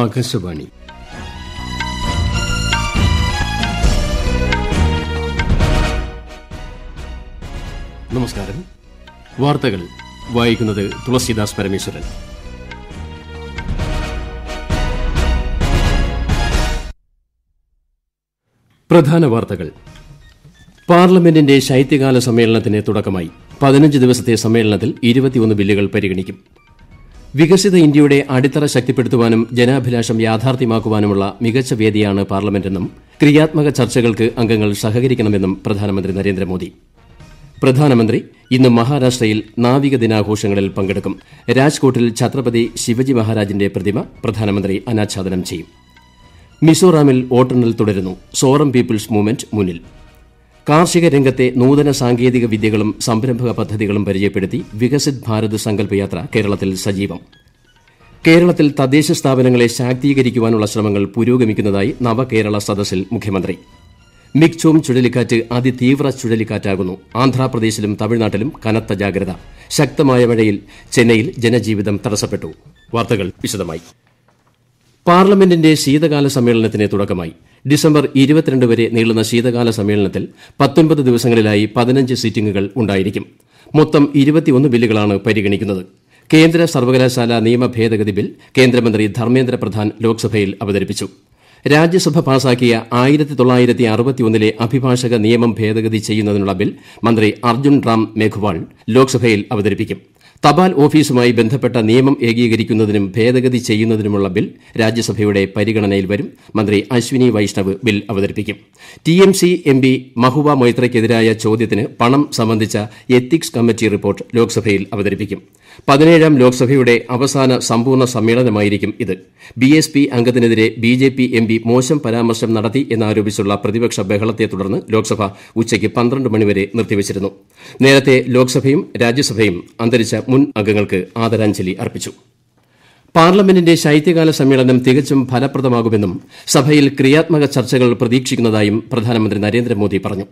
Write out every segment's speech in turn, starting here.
ആകാശവാണി നമസ്കാരം വാർത്തകൾ വായിക്കുന്നത് തുളസിദാസ് പരമേശ്വരൻ പ്രധാന വാർത്തകൾ പാർലമെന്റിന്റെ ശൈത്യകാല സമ്മേളനത്തിന് തുടക്കമായി പതിനഞ്ച് ദിവസത്തെ സമ്മേളനത്തിൽ ഇരുപത്തിയൊന്ന് ബില്ലുകൾ പരിഗണിക്കും വികസിത ഇന്ത്യയുടെ അടിത്തറ ശക്തിപ്പെടുത്തുവാനും ജനാഭിലാഷം യാഥാർത്ഥ്യമാക്കുവാനുമുള്ള മികച്ച വേദിയാണ് പാർലമെന്റെന്നും ക്രിയാത്മക ചർച്ചകൾക്ക് അംഗങ്ങൾ സഹകരിക്കണമെന്നും പ്രധാനമന്ത്രി നരേന്ദ്രമോദി പ്രധാനമന്ത്രി ഇന്ന് മഹാരാഷ്ട്രയിൽ നാവിക ദിനാഘോഷങ്ങളിൽ പങ്കെടുക്കും രാജ്കോട്ടിൽ ഛത്രപതി ശിവജി മഹാരാജിന്റെ പ്രതിമ പ്രധാനമന്ത്രി അനാച്ഛാദനം ചെയ്യും മിസോറാമിൽ വോട്ടെണ്ണൽ തുടരുന്നു സോറം പീപ്പിൾസ് മൂവ്മെന്റ് മുന്നിൽ കാർഷിക രംഗത്തെ നൂതന സാങ്കേതിക വിദ്യകളും സംരംഭക പദ്ധതികളും പരിചയപ്പെടുത്തി വികസിത് ഭാരത് സങ്കല്പയാത്ര കേരളത്തിൽ സജീവം കേരളത്തിൽ തദ്ദേശ സ്ഥാപനങ്ങളെ ശാക്തീകരിക്കുവാനുള്ള ശ്രമങ്ങൾ പുരോഗമിക്കുന്നതായി നവകേരള സദസ്സിൽ മുഖ്യമന്ത്രി മിക്ചോം ചുഴലിക്കാറ്റ് അതിതീവ്ര ചുഴലിക്കാറ്റാകുന്നു ആന്ധ്രാപ്രദേശിലും തമിഴ്നാട്ടിലും കനത്ത ജാഗ്രത ശക്തമായ മഴയിൽ ചെന്നൈയിൽ ജനജീവിതം തടസ്സപ്പെട്ടു വാർത്തകൾ വിശദമായി പാർലമെന്റിന്റെ ശീതകാല സമ്മേളനത്തിന് തുടക്കമായി ഡിസംബർ ഇരുപത്തിരണ്ട് വരെ നീളുന്ന ശീതകാല സമ്മേളനത്തിൽ പത്തൊൻപത് ദിവസങ്ങളിലായി പതിനഞ്ച് സിറ്റിംഗുകൾ ഉണ്ടായിരിക്കും മൊത്തം ഇരുപത്തിയൊന്ന് ബില്ലുകളാണ് പരിഗണിക്കുന്നത് കേന്ദ്ര സർവകലാശാല നിയമ ഭേദഗതി ബിൽ കേന്ദ്രമന്ത്രി ധർമ്മേന്ദ്ര പ്രധാൻ ലോക്സഭയിൽ അവതരിപ്പിച്ചു രാജ്യസഭ പാസാക്കിയ ആയിരത്തി തൊള്ളായിരത്തി അറുപത്തിയൊന്നിലെ അഭിഭാഷക നിയമം ഭേദഗതി ചെയ്യുന്നതിനുള്ള ബിൽ മന്ത്രി അർജുൻ റാം മേഘ്വാൾ ലോക്സഭയിൽ അവതരിപ്പിക്കും തപാൽ ഓഫീസുമായി ബന്ധപ്പെട്ട നിയമം ഏകീകരിക്കുന്നതിനും ഭേദഗതി ചെയ്യുന്നതിനുമുള്ള ബിൽ രാജ്യസഭയുടെ പരിഗണനയിൽ വരും മന്ത്രി അശ്വിനി വൈഷ്ണവ് ബിൽ അവതരിപ്പിക്കും T M C M P Mahua മൊയ്ത്രയ്ക്കെതിരായ ചോദ്യത്തിന് പണം സംബന്ധിച്ച എത്തിക്സ് കമ്മിറ്റി റിപ്പോർട്ട് ലോക്സഭയിൽ അവതരിപ്പിക്കും പതിനേഴാം ലോക്സഭയുടെ അവസാന സമ്പൂർണ്ണ സമ്മേളനമായിരിക്കും ഇത് ബി എസ് പി അംഗത്തിനെതിരെ B J P M P മോശം പരാമർശം നടത്തി എന്നാരോപിച്ചുള്ള പ്രതിപക്ഷ ബഹളത്തെ തുടർന്ന് ലോക്സഭ ഉച്ചയ്ക്ക് പന്ത്രണ്ട് മണിവരെ നിർത്തിവച്ചിരുന്നു നേരത്തെ ലോക്സഭയും രാജ്യസഭയും അന്തരിച്ച മുൻ അംഗങ്ങൾക്ക് ആദരാഞ്ജലി അർപ്പിച്ചു പാർലമെന്റിന്റെ ശൈത്യകാല സമ്മേളനം തികച്ചും ഫലപ്രദമാകുമെന്നും സഭയിൽ ക്രിയാത്മക ചർച്ചകൾ പ്രതീക്ഷിക്കുന്നതായും പ്രധാനമന്ത്രി നരേന്ദ്രമോദി പറഞ്ഞു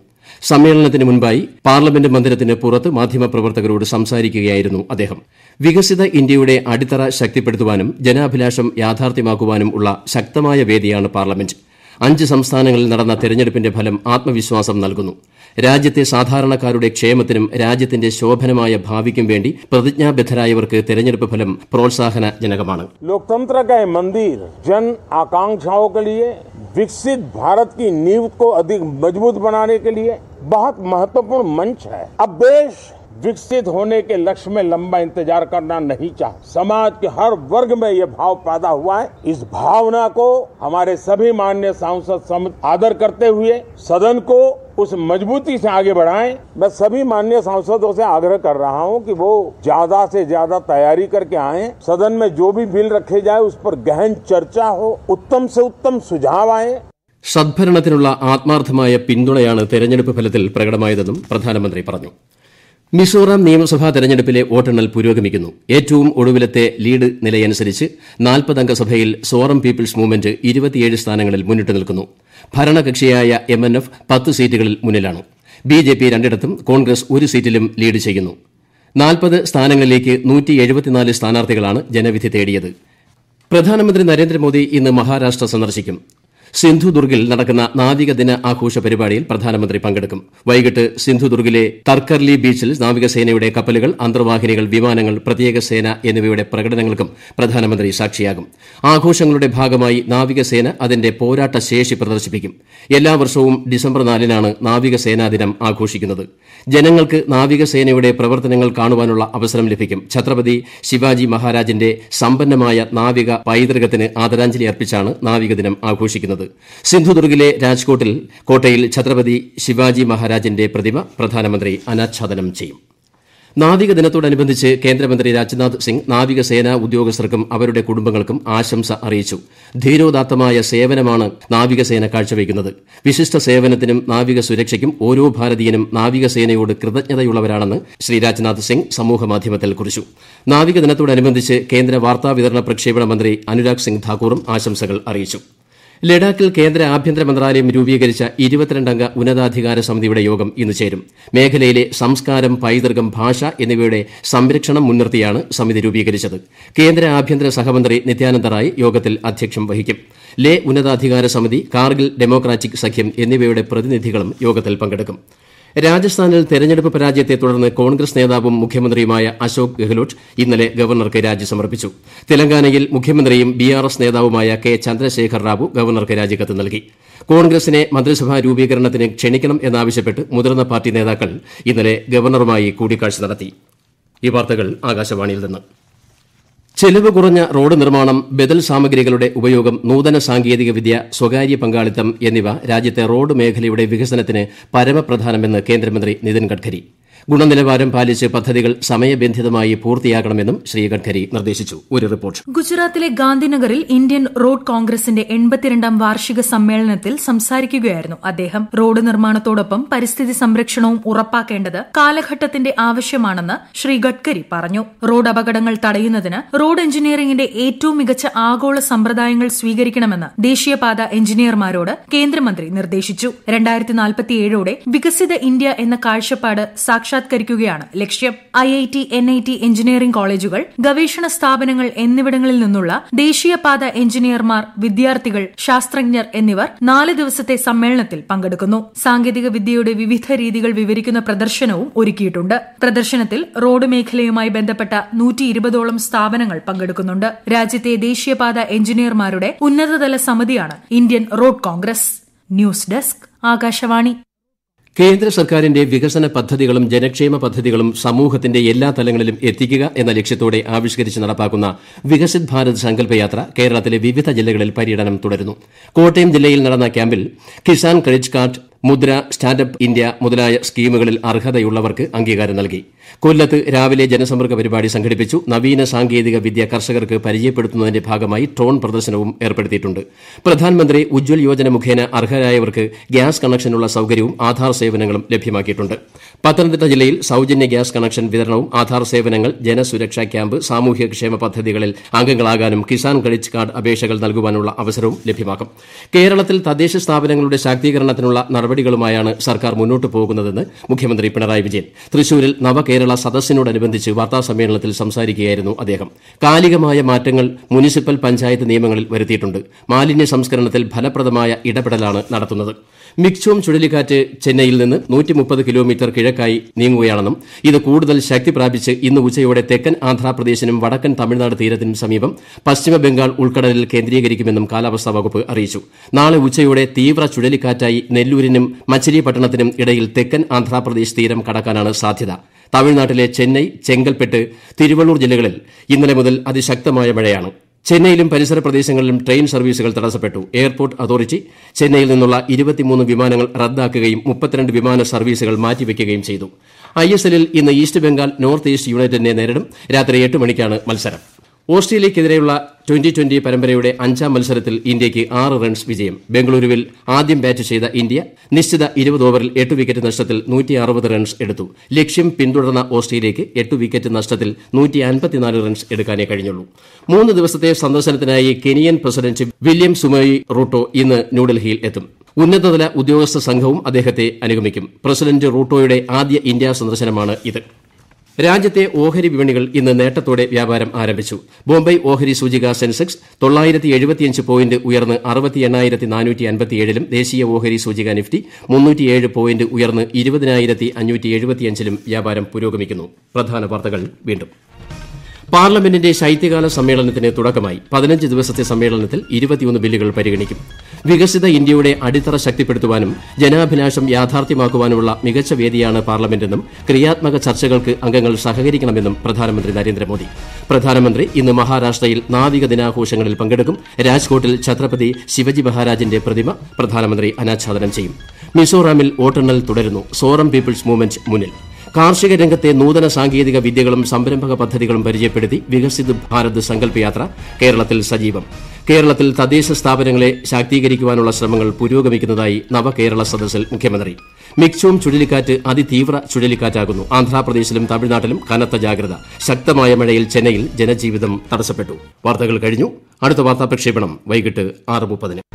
സമ്മേളനത്തിന് മുൻപായി പാർലമെന്റ് മന്ദിരത്തിന് പുറത്ത് മാധ്യമപ്രവർത്തകരോട് സംസാരിക്കുകയായിരുന്നു അദ്ദേഹം വികസിത ഇന്ത്യയുടെ അടിത്തറ ശക്തിപ്പെടുത്തുവാനും ജനാഭിലാഷം യാഥാർത്ഥ്യമാക്കുവാനും ഉള്ള ശക്തമായ വേദിയാണ് പാർലമെന്റ് അഞ്ച് സംസ്ഥാനങ്ങളിൽ നടന്ന തെരഞ്ഞെടുപ്പിന്റെ ഫലം ആത്മവിശ്വാസം നൽകുന്നു രാജ്യത്തെ സാധാരണക്കാരുടെ ക്ഷേമത്തിനും രാജ്യത്തിന്റെ ശോഭനമായ ഭാവിക്കും വേണ്ടി പ്രതിജ്ഞാബദ്ധരായവർക്ക് തെരഞ്ഞെടുപ്പ് ഫലം പ്രോത്സാഹനജനകമാണ് ലോക്തന്ത്ര കെ മന്ദിർ ജൻ ആകാംക്ഷാओं के लिए विकसित भारत की नींव को अधिक मजबूत बनाने के लिए बहुत महत्वपूर्ण मंच है अब देश विकसित होने के लक्ष्य में लंबा इंतजार करना नहीं चाह समाज के हर वर्ग में ये भाव पैदा हुआ है इस भावना को हमारे सभी मान्य सांसद आदर करते हुए सदन को उस मजबूती से आगे बढ़ाएं मैं सभी माननीय सांसदों से आग्रह कर रहा हूं कि वो ज्यादा से ज्यादा तैयारी करके आए सदन में जो भी बिल रखे जाए उस पर गहन चर्चा हो उत्तम से उत्तम सुझाव आए സദ്ഭരണത്തിനുള്ള ആത്മാർത്ഥമായ പിന്തുണയാണ് തെരഞ്ഞെടുപ്പ് ഫലത്തിൽ പ്രകടമായതെന്നും പ്രധാനമന്ത്രി പറഞ്ഞു മിസോറാം നിയമസഭാ തെരഞ്ഞെടുപ്പിലെ വോട്ടെണ്ണൽ പുരോഗമിക്കുന്നു ഏറ്റവും ഒടുവിലത്തെ ലീഡ് നിലയനുസരിച്ച് നാൽപ്പതംഗ സഭയിൽ സോറം പീപ്പിൾസ് മൂവ്മെന്റ് ഇരുപത്തിയേഴ് സ്ഥാനങ്ങളിൽ മുന്നിട്ട് നിൽക്കുന്നു ഭരണകക്ഷിയായ എം എൻ എഫ് പത്ത് സീറ്റുകളിൽ മുന്നിലാണ് ബി ജെ പി രണ്ടിടത്തും കോൺഗ്രസ് ഒരു സീറ്റിലും ലീഡ് ചെയ്യുന്നു നാൽപ്പത് സ്ഥാനങ്ങളിലേക്ക് നൂറ്റി എഴുപത്തിനാല് സ്ഥാനാർത്ഥികളാണ് ജനവിധി തേടിയത് പ്രധാനമന്ത്രി നരേന്ദ്രമോദി ഇന്ന് മഹാരാഷ്ട്ര സന്ദർശിക്കും സിന്ധുദുർഗിൽ നടക്കുന്ന നാവിക ദിന ആഘോഷ പരിപാടിയിൽ പ്രധാനമന്ത്രി പങ്കെടുക്കും വൈകിട്ട് സിന്ധുദുർഗിലെ തർക്കർലി ബീച്ചിൽ നാവികസേനയുടെ കപ്പലുകൾ അന്തർവാഹിനികൾ വിമാനങ്ങൾ പ്രത്യേക സേന എന്നിവയുടെ പ്രകടനങ്ങൾക്കും പ്രധാനമന്ത്രി സാക്ഷിയാകും ആഘോഷങ്ങളുടെ ഭാഗമായി നാവികസേന അതിന്റെ പോരാട്ട ശേഷി പ്രദർശിപ്പിക്കും എല്ലാ വർഷവും ഡിസംബർ നാലിനാണ് നാവികസേനാ ദിനം ആഘോഷിക്കുന്നത് ജനങ്ങൾക്ക് നാവികസേനയുടെ പ്രവർത്തനങ്ങൾ കാണുവാനുള്ള അവസരം ലഭിക്കും ഛത്രപതി ശിവാജി മഹാരാജിന്റെ സമ്പന്നമായ നാവിക പൈതൃകത്തിന് ആദരാഞ്ജലി അർപ്പിച്ചാണ് നാവികദിനം ആഘോഷിക്കുന്നത് നടത്തുന്നത് സിന്ധുദുർഗിലെ രാജ്കോട്ടിൽ കോട്ടയിൽ ഛത്രപതി ശിവാജി മഹാരാജിന്റെ പ്രതിമ പ്രധാനമന്ത്രി അനാച്ഛാദനം ചെയ്യും നാവിക ദിനത്തോടനുബന്ധിച്ച് കേന്ദ്രമന്ത്രി രാജ്നാഥ് സിംഗ് നാവികസേനാ ഉദ്യോഗസ്ഥർക്കും അവരുടെ കുടുംബങ്ങൾക്കും ആശംസ അറിയിച്ചു ധീരോദാത്തമായ സേവനമാണ് നാവികസേന കാഴ്ചവയ്ക്കുന്നത് വിശിഷ്ട സേവനത്തിനും നാവിക സുരക്ഷയ്ക്കും ഓരോ ഭാരതീയനും നാവികസേനയോട് കൃതജ്ഞതയുള്ളവരാണെന്ന് ശ്രീ രാജ്നാഥ് സിംഗ് സമൂഹമാധ്യമത്തിൽ കുറിച്ചു നാവിക ദിനത്തോടനുബന്ധിച്ച് കേന്ദ്ര വാർത്താവിതരണ പ്രക്ഷേപണ മന്ത്രി അനുരാഗ് സിംഗ് ധാക്കൂറും ആശംസകൾ അറിയിച്ചു ലഡാക്കിൽ കേന്ദ്ര ആഭ്യന്തര മന്ത്രാലയം രൂപീകരിച്ച ഇരുപത്തിരണ്ടംഗ ഉന്നതാധികാര സമിതിയുടെ യോഗം ഇന്ന് ചേരും മേഖലയിലെ സംസ്കാരം പൈതൃകം ഭാഷ എന്നിവയുടെ സംരക്ഷണം മുൻനിർത്തിയാണ് സമിതി രൂപീകരിച്ചത് കേന്ദ്ര ആഭ്യന്തര സഹമന്ത്രി നിത്യാനന്ദ റായ് യോഗത്തിൽ അധ്യക്ഷം വഹിക്കും ലേ ഉന്നതാധികാര സമിതി കാർഗിൽ ഡെമോക്രാറ്റിക് സഖ്യം എന്നിവയുടെ പ്രതിനിധികളും യോഗത്തിൽ പങ്കെടുക്കും രാജസ്ഥാനിൽ തെരഞ്ഞെടുപ്പ് പരാജയത്തെ തുടർന്ന് കോൺഗ്രസ് നേതാവും മുഖ്യമന്ത്രിയുമായ അശോക് ഗെഹ്ലോട്ട് ഇന്നലെ ഗവർണർക്ക് രാജി സമർപ്പിച്ചു തെലങ്കാനയിൽ മുഖ്യമന്ത്രിയും ബി ആർ എസ് നേതാവുമായ കെ ചന്ദ്രശേഖർ റാവു ഗവർണർക്ക് രാജിക്കത്ത് നൽകി കോൺഗ്രസിനെ മന്ത്രിസഭാ രൂപീകരണത്തിന് ക്ഷണിക്കണം എന്നാവശ്യപ്പെട്ട് മുതിർന്ന പാർട്ടി നേതാക്കൾ ഇന്നലെ ഗവർണറുമായി കൂടിക്കാഴ്ച നടത്തി ചെലവ് കുറഞ്ഞ റോഡ് നിർമ്മാണം ബദൽ സാമഗ്രികളുടെ ഉപയോഗം നൂതന സാങ്കേതികവിദ്യ വിദ്യ സ്വകാര്യ പങ്കാളിത്തം എന്നിവ രാജ്യത്തെ റോഡ് മേഖലയുടെ വികസനത്തിന് പരമപ്രധാനമെന്ന് കേന്ദ്രമന്ത്രി നിതിൻ ഗഡ്കരി ഗുണനിലവാരം പാലിച്ച് പദ്ധതികൾ സമയബന്ധിതമായി പൂർത്തിയാക്കണമെന്നും ശ്രീ ഗഡ്കരി നിർദ്ദേശിച്ചു ഒരു റിപ്പോർട്ട് ഗുജറാത്തിലെ ഗാന്ധിനഗറിൽ ഇന്ത്യൻ റോഡ് കോൺഗ്രസിന്റെ എൺപത്തിരണ്ടാം വാർഷിക സമ്മേളനത്തിൽ സംസാരിക്കുകയായിരുന്നു അദ്ദേഹം റോഡ് നിർമ്മാണത്തോടൊപ്പം പരിസ്ഥിതി സംരക്ഷണവും ഉറപ്പാക്കേണ്ടത് കാലഘട്ടത്തിന്റെ ആവശ്യമാണെന്ന് ശ്രീ ഗഡ്കരി പറഞ്ഞു റോഡ് അപകടങ്ങൾ തടയുന്നതിന് റോഡ് എഞ്ചിനീയറിംഗിന്റെ ഏറ്റവും മികച്ച ആഗോള സമ്പ്രദായങ്ങൾ സ്വീകരിക്കണമെന്ന് ദേശീയപാത എഞ്ചിനീയർമാരോട് കേന്ദ്രമന്ത്രി നിർദ്ദേശിച്ചു രണ്ടായിരത്തി നാൽപ്പത്തിയേഴോടെ വികസിത ഇന്ത്യ എന്ന കാഴ്ചപ്പാട് സാക്ഷാത് സാക്ഷാത്കരിക്കുകയാണ് ലക്ഷ്യം I I T N I T engineering കോളേജുകൾ ഗവേഷണ സ്ഥാപനങ്ങൾ എന്നിവിടങ്ങളിൽ നിന്നുള്ള ദേശീയപാത എഞ്ചിനീയർമാർ വിദ്യാർത്ഥികൾ ശാസ്ത്രജ്ഞർ എന്നിവർ നാല് ദിവസത്തെ സമ്മേളനത്തിൽ പങ്കെടുക്കുന്നു സാങ്കേതിക വിദ്യയുടെ വിവിധ രീതികൾ വിവരിക്കുന്ന പ്രദർശനവും ഒരുക്കിയിട്ടുണ്ട് പ്രദർശനത്തിൽ റോഡ് മേഖലയുമായി ബന്ധപ്പെട്ട നൂറ്റി ഇരുപതോളം സ്ഥാപനങ്ങൾ പങ്കെടുക്കുന്നുണ്ട് രാജ്യത്തെ ദേശീയപാത എഞ്ചിനീയർമാരുടെ ഉന്നതതല സമിതിയാണ് Indian Road Congress news desk Akashvani കേന്ദ്ര സർക്കാരിന്റെ വികസന പദ്ധതികളും ജനക്ഷേമ പദ്ധതികളും സമൂഹത്തിന്റെ എല്ലാ തലങ്ങളിലും എത്തിക്കുക എന്ന ലക്ഷ്യത്തോടെ ആവിഷ്കരിച്ച് നടപ്പാക്കുന്ന വികസിത് ഭാരത് സങ്കല്പയാത്ര കേരളത്തിലെ വിവിധ ജില്ലകളിൽ പര്യടനം തുടരുന്നു കോട്ടയം ജില്ലയിൽ നടന്ന ക്യാമ്പിൽ Kisan credit card Mudra startup India മുതലായ സ്കീമുകളിൽ അർഹതയുള്ളവർക്ക് അംഗീകാരം നൽകി കൊല്ലത്ത് രാവിലെ ജനസമ്പർക്ക പരിപാടി സംഘടിപ്പിച്ചു നവീന സാങ്കേതിക വിദ്യ കർഷകർക്ക് പരിചയപ്പെടുത്തുന്നതിന്റെ ഭാഗമായി ട്രോൺ പ്രദർശനവും ഏർപ്പെടുത്തിയിട്ടുണ്ട് പ്രധാനമന്ത്രി ഉജ്ജ്വൽ യോജന മുഖേന അർഹരായവർക്ക് ഗ്യാസ് കണക്ഷനുള്ള സൌകര്യവും ആധാർ സേവനങ്ങളും ലഭ്യമാക്കിയിട്ടുണ്ട് പത്തനംതിട്ട ജില്ലയിൽ സൌജന്യ ഗ്യാസ് കണക്ഷൻ വിതരണവും ആധാർ സേവനങ്ങൾ ജനസുരക്ഷാ ക്യാമ്പ് സാമൂഹ്യക്ഷേമ പദ്ധതികളിൽ അംഗങ്ങളാകാനും കിസാൻ ക്രെഡിറ്റ് കാർഡ് അപേക്ഷകൾ നൽകുവാനുള്ള അവസരവും ലഭ്യമാക്കും കേരളത്തിൽ തദ്ദേശ സ്ഥാപനങ്ങളുടെ ശാക്തീകരണത്തിനുള്ള നടപടി നടപടികളുമായാണ് സർക്കാർ മുന്നോട്ട് പോകുന്നതെന്ന് മുഖ്യമന്ത്രി പിണറായി വിജയൻ തൃശൂരിൽ നവകേരള സദസ്സിനോടനുബന്ധിച്ച് വാർത്താസമ്മേളനത്തിൽ സംസാരിക്കുകയായിരുന്നു അദ്ദേഹം കാലികമായ മാറ്റങ്ങൾ മുനിസിപ്പൽ പഞ്ചായത്ത് നിയമങ്ങളിൽ വരുത്തിയിട്ടുണ്ട് മാലിന്യ സംസ്കരണത്തിൽ ഫലപ്രദമായ ഇടപെടലാണ് നടത്തുന്നത് മിക്ചോം ചുഴലിക്കാറ്റ് ചെന്നൈയിൽ നിന്ന് കിലോമീറ്റർ കിഴക്കായി നീങ്ങുകയാണെന്നും ഇത് കൂടുതൽ ശക്തി പ്രാപിച്ച് ഇന്ന് ഉച്ചയോടെ തെക്കൻ ആന്ധ്രാപ്രദേശിനും വടക്കൻ തമിഴ്നാട് തീരത്തിനും സമീപം പശ്ചിമബംഗാൾ ഉൾക്കടലിൽ കേന്ദ്രീകരിക്കുമെന്നും കാലാവസ്ഥാ വകുപ്പ് അറിയിച്ചു നാളെ ഉച്ചയോടെ തീവ്ര ചുഴലിക്കാറ്റായി നെല്ലൂരിനും മച്ചിലിപട്ടണത്തിനും ഇടയിൽ തെക്കൻ ആന്ധ്രാപ്രദേശ് തീരം കടക്കാനാണ് സാധ്യത തമിഴ്നാട്ടിലെ ചെന്നൈ ചെങ്കൽപ്പെട്ട് തിരുവള്ളൂർ ജില്ലകളിൽ ഇന്നലെ മുതൽ അതിശക്തമായ മഴയാണ് ചെന്നൈയിലും പരിസര പ്രദേശങ്ങളിലും ട്രെയിൻ സർവീസുകൾ തടസ്സപ്പെട്ടു എയർപോർട്ട് അതോറിറ്റി ചെന്നൈയിൽ നിന്നുള്ള വിമാനങ്ങൾ റദ്ദാക്കുകയും വിമാന സർവീസുകൾ മാറ്റിവയ്ക്കുകയും ചെയ്തു ഐ എസ് എല്ലിൽ ഇന്ന് ഈസ്റ്റ് ബംഗാൾ നോർത്ത് ഈസ്റ്റ് യുണൈറ്റഡിനെ നേരിടും രാത്രി എട്ട് മണിക്കാണ് മത്സരം ഓസ്ട്രേലിയയ്ക്കെതിരെയുള്ള ട്വന്റി ട്വന്റി പരമ്പരയുടെ അഞ്ചാം മത്സരത്തിൽ ഇന്ത്യയ്ക്ക് ആറ് റൺസ് വിജയം ബംഗളൂരുവിൽ ആദ്യം ബാറ്റ് ചെയ്ത ഇന്ത്യ നിശ്ചിത ഇരുപത് ഓവറിൽ എട്ട് വിക്കറ്റ് നഷ്ടത്തിൽ റൺസ് എടുത്തു ലക്ഷ്യം പിന്തുടർന്ന ഓസ്ട്രേലിയയ്ക്ക് എട്ട് വിക്കറ്റ് നഷ്ടത്തിൽ റൺസ് എടുക്കാനേ കഴിഞ്ഞുള്ളൂ മൂന്ന് ദിവസത്തെ സന്ദർശനത്തിനായി Kenyan president William Samoei Ruto ഇന്ന് ന്യൂഡൽഹിയിൽ എത്തും ഉന്നതതല ഉദ്യോഗസ്ഥ സംഘവും അദ്ദേഹത്തെ അനുഗമിക്കും പ്രസിഡന്റ് റൂട്ടോയുടെ ആദ്യ ഇന്ത്യാ സന്ദർശനമാണ് ഇത് രാജ്യത്തെ ഓഹരി വിപണികൾ ഇന്ന് നേട്ടത്തോടെ വ്യാപാരം ആരംഭിച്ചു ബോംബെ ഓഹരി സൂചിക സെൻസെക്സ് പോയിന്റ് ഉയർന്ന് ലും ദേശീയ ഓഹരി സൂചിക നിഫ്റ്റി പോയിന്റ് ഉയർന്ന് ലും വ്യാപാരം പുരോഗമിക്കുന്നു പാർലമെന്റിന്റെ ശൈത്യകാല സമ്മേളനത്തിന് തുടക്കമായി പതിനഞ്ച് ദിവസത്തെ സമ്മേളനത്തിൽ ഇരുപത്തിയൊന്ന് ബില്ലുകൾ പരിഗണിക്കും വികസിത ഇന്ത്യയുടെ അടിത്തറ ശക്തിപ്പെടുത്തുവാനും ജനാഭിലാഷം യാഥാർത്ഥ്യമാക്കുവാനുമുള്ള മികച്ച വേദിയാണ് പാർലമെന്റെന്നും ക്രിയാത്മക ചർച്ചകൾക്ക് അംഗങ്ങൾ സഹകരിക്കണമെന്നും പ്രധാനമന്ത്രി നരേന്ദ്രമോദി പ്രധാനമന്ത്രി ഇന്ന് മഹാരാഷ്ട്രയിൽ നാവിക ദിനാഘോഷങ്ങളിൽ പങ്കെടുക്കും രാജ്കോട്ടിൽ ഛത്രപതി ശിവജി മഹാരാജിന്റെ പ്രതിമ പ്രധാനമന്ത്രി അനാച്ഛാദനം ചെയ്യും മിസോറാമിൽ വോട്ടെണ്ണൽ തുടരുന്നു സോറം പീപ്പിൾസ് മൂവ്മെന്റ് മുന്നിൽ കാർഷിക രംഗത്തെ നൂതന സാങ്കേതിക വിദ്യകളും സംരംഭക പദ്ധതികളും പരിചയപ്പെടുത്തി വികസിത് ഭാരത് സങ്കല്പ് യാത്ര കേരളത്തിൽ സജീവം കേരളത്തിൽ തദ്ദേശ സ്ഥാപനങ്ങളെ ശാക്തീകരിക്കുവാനുള്ള ശ്രമങ്ങൾ പുരോഗമിക്കുന്നതായി നവകേരള സദസ്സിൽ മുഖ്യമന്ത്രി മിക്സോം ചുഴലിക്കാറ്റ് അതിതീവ്ര ചുഴലിക്കാറ്റാകുന്നു ആന്ധ്രാപ്രദേശിലും തമിഴ്നാട്ടിലും കനത്ത ജാഗ്രത ശക്തമായ മഴയിൽ ചെന്നൈയിൽ ജനജീവിതം തടസ്സപ്പെട്ടു വാർത്തകൾ കഴിഞ്ഞു അടുത്ത വാർത്താ പ്രക്ഷേപണം വൈകിട്ട് ആറ് മുപ്പതിന്